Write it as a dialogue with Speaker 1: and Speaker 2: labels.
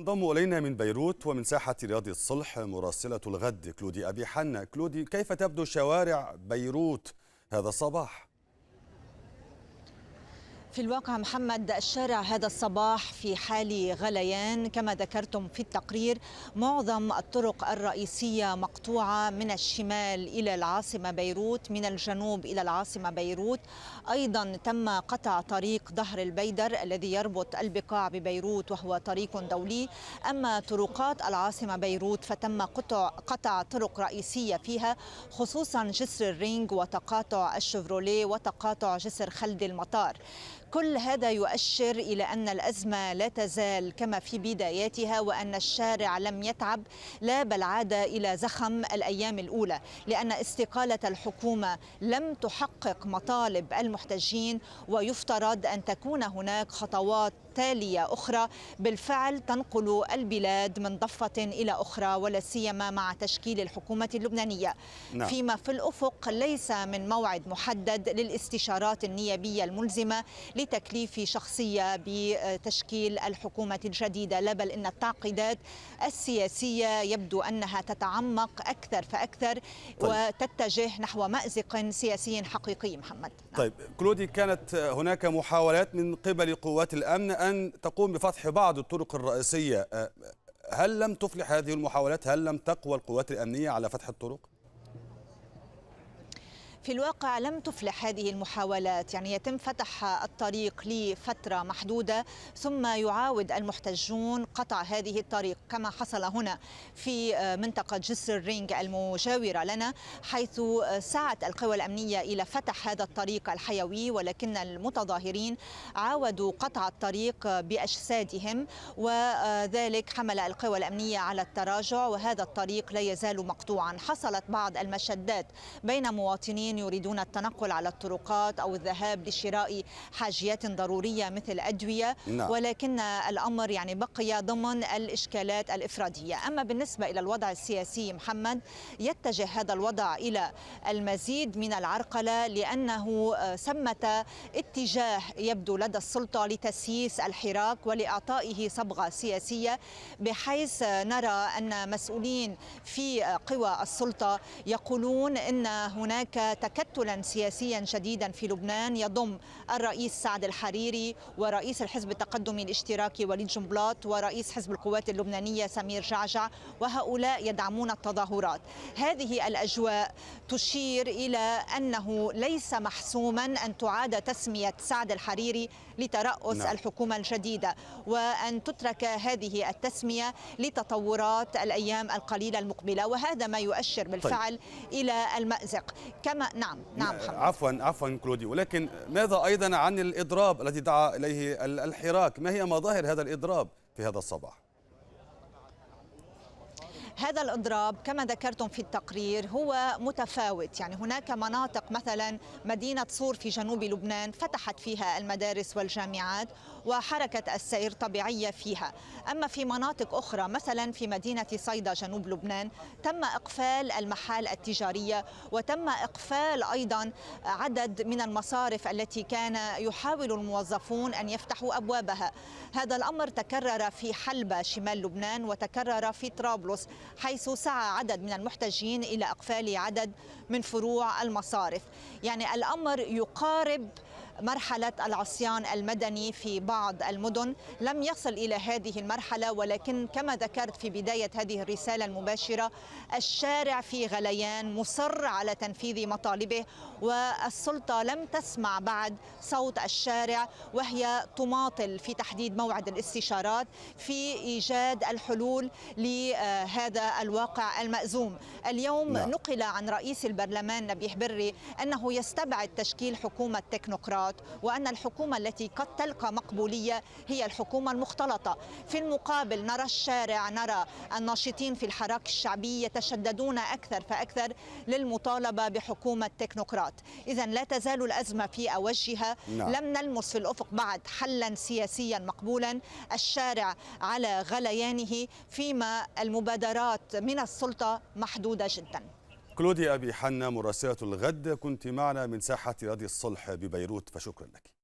Speaker 1: انضم الينا من بيروت ومن ساحه رياض الصلح مراسله الغد كلودي ابي حنا كلودي كيف تبدو شوارع بيروت هذا الصباح
Speaker 2: في الواقع محمد الشارع هذا الصباح في حال غليان كما ذكرتم في التقرير معظم الطرق الرئيسية مقطوعة من الشمال إلى العاصمة بيروت من الجنوب إلى العاصمة بيروت أيضا تم قطع طريق ظهر البيدر الذي يربط البقاع ببيروت وهو طريق دولي أما طرقات العاصمة بيروت فتم قطع, قطع طرق رئيسية فيها خصوصا جسر الرينج وتقاطع الشفروليه وتقاطع جسر خلد المطار كل هذا يؤشر إلى أن الأزمة لا تزال كما في بداياتها وأن الشارع لم يتعب لا بل عاد إلى زخم الأيام الأولى لأن استقالة الحكومة لم تحقق مطالب المحتجين ويفترض أن تكون هناك خطوات تالية أخرى بالفعل تنقل البلاد من ضفة إلى أخرى ولا سيما مع تشكيل الحكومة اللبنانية نعم. فيما في الأفق ليس من موعد محدد للاستشارات النيابية الملزمة لتكليف شخصية بتشكيل الحكومة الجديدة لا بل إن التعقيدات السياسية يبدو أنها تتعمق أكثر فأكثر طيب. وتتجه نحو مأزق سياسي حقيقي محمد
Speaker 1: نعم. طيب كلودي كانت هناك محاولات من قبل قوات الأمن أن تقوم بفتح بعض الطرق الرئيسية أه، هل لم تفلح هذه المحاولات؟ هل لم تقوى القوات الأمنية على فتح الطرق؟
Speaker 2: في الواقع لم تفلح هذه المحاولات يعني يتم فتح الطريق لفترة محدودة ثم يعاود المحتجون قطع هذه الطريق كما حصل هنا في منطقة جسر رينج المجاورة لنا حيث سعت القوى الأمنية إلى فتح هذا الطريق الحيوي ولكن المتظاهرين عاودوا قطع الطريق بأجسادهم وذلك حمل القوى الأمنية على التراجع وهذا الطريق لا يزال مقطوعا حصلت بعض المشدات بين مواطنين مواطنين يريدون التنقل على الطرقات أو الذهاب لشراء حاجيات ضرورية مثل أدوية نعم. ولكن الأمر يعني بقي ضمن الإشكالات الإفرادية أما بالنسبة إلى الوضع السياسي محمد يتجه هذا الوضع إلى المزيد من العرقلة لأنه ثمة آه، اتجاه يبدو لدى السلطة لتسييس الحراك ولإعطائه صبغة سياسية بحيث نرى أن مسؤولين في قوى السلطة يقولون أن هناك تكتلا سياسيا شديدا في لبنان يضم الرئيس سعد الحريري ورئيس الحزب التقدمي الاشتراكي وليد جنبلاط ورئيس حزب القوات اللبنانية سمير جعجع وهؤلاء يدعمون التظاهرات هذه الأجواء تشير إلى أنه ليس محسوما أن تعاد تسمية سعد الحريري لترأس نعم. الحكومة الجديدة وأن تترك هذه التسمية لتطورات الأيام القليلة المقبلة وهذا ما يؤشر طيب. بالفعل طيب. إلى المأزق كما نعم نعم حمد.
Speaker 1: عفوا عفوا كلودي ولكن ماذا أيضا عن الإضراب الذي دعا إليه الحراك ما هي مظاهر هذا الإضراب في هذا الصباح
Speaker 2: هذا الإضراب كما ذكرتم في التقرير هو متفاوت يعني هناك مناطق مثلا مدينة صور في جنوب لبنان فتحت فيها المدارس والجامعات وحركة السير طبيعية فيها أما في مناطق أخرى مثلا في مدينة صيدا جنوب لبنان تم إقفال المحال التجارية وتم إقفال أيضا عدد من المصارف التي كان يحاول الموظفون أن يفتحوا أبوابها هذا الأمر تكرر في حلبة شمال لبنان وتكرر في طرابلس حيث سعى عدد من المحتجين إلى إقفال عدد من فروع المصارف يعني الأمر يقارب مرحلة العصيان المدني في بعض المدن لم يصل إلى هذه المرحلة ولكن كما ذكرت في بداية هذه الرسالة المباشرة الشارع في غليان مصر على تنفيذ مطالبه والسلطة لم تسمع بعد صوت الشارع وهي تماطل في تحديد موعد الاستشارات في إيجاد الحلول لهذا الواقع المأزوم اليوم لا. نعم. نقل عن رئيس البرلمان نبيه بري أنه يستبعد تشكيل حكومة تكنوقراط القطاعات وأن الحكومة التي قد تلقى مقبولية هي الحكومة المختلطة في المقابل نرى الشارع نرى الناشطين في الحراك الشعبي يتشددون أكثر فأكثر للمطالبة بحكومة تكنوقراط إذا لا تزال الأزمة في أوجها نعم. لم نلمس في الأفق بعد حلا سياسيا مقبولا الشارع على غليانه فيما المبادرات من السلطة محدودة جدا
Speaker 1: كلودي أبي حنا مراسلة الغد كنت معنا من ساحة راديو الصلح ببيروت فشكرا لك